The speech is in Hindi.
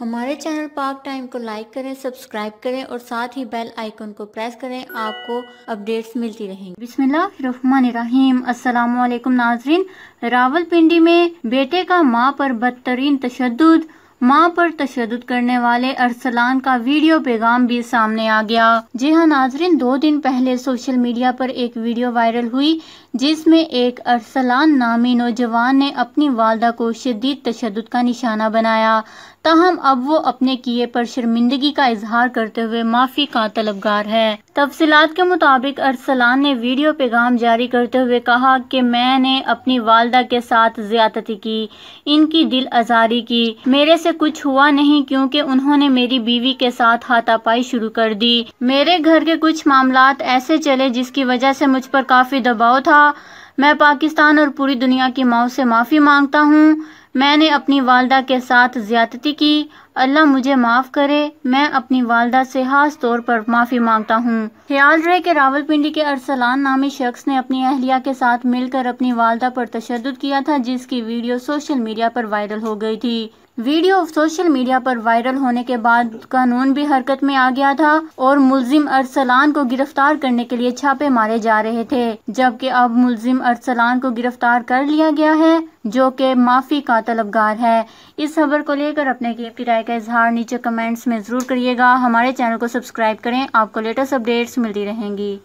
हमारे चैनल पाक टाइम को लाइक करें सब्सक्राइब करें और साथ ही बेल आइकन को प्रेस करें आपको अपडेट्स मिलती रहेंगी बिस्मिल्लाहिर्रहमानिर्रहीम अस्सलाम वालेकुम नाजरीन रावलपिंडी में बेटे का मां पर बदतरीन तशद मां पर तशद करने वाले अरसलान का वीडियो पैगाम भी सामने आ गया जी हाँ नाजरीन दो दिन पहले सोशल मीडिया पर एक वीडियो वायरल हुई जिसमें एक अरसलान नामी नौजवान ने अपनी वालदा को शदीद तशद का निशाना बनाया ताहम अब वो अपने किए पर शर्मिंदगी का इजहार करते हुए माफ़ी का तलबगार है तफसीत के मुताबिक अरसलान ने वीडियो पैगाम जारी करते हुए कहा कि मैंने अपनी वालदा के साथ ज्यादती की इनकी दिल आज़ारी की मेरे से कुछ हुआ नहीं क्योंकि उन्होंने मेरी बीवी के साथ हाथापाई शुरू कर दी मेरे घर के कुछ मामला ऐसे चले जिसकी वजह से मुझ पर काफ़ी दबाव था मैं पाकिस्तान और पूरी दुनिया की माओ से माफ़ी मांगता हूँ मैंने अपनी वालदा के साथ ज्यादती की अल्लाह मुझे माफ़ करे मैं अपनी वालदा से खास तौर पर माफ़ी मांगता हूँ ख्याल रहे कि रावलपिंडी के अरसलान नामी शख्स ने अपनी अहलिया के साथ मिलकर अपनी वालदा पर तशद किया था जिसकी वीडियो सोशल मीडिया पर वायरल हो गई थी वीडियो सोशल मीडिया पर वायरल होने के बाद कानून भी हरकत में आ गया था और मुलजिम अरसलान को गिरफ्तार करने के लिए छापे मारे जा रहे थे जबकि अब मुलजिम अरसलान को गिरफ्तार कर लिया गया है जो कि माफ़ी का तलबगार है इस खबर को लेकर अपने की राय का इजहार नीचे कमेंट्स में ज़रूर करिएगा हमारे चैनल को सब्सक्राइब करें आपको लेटेस्ट अपडेट्स मिलती रहेंगी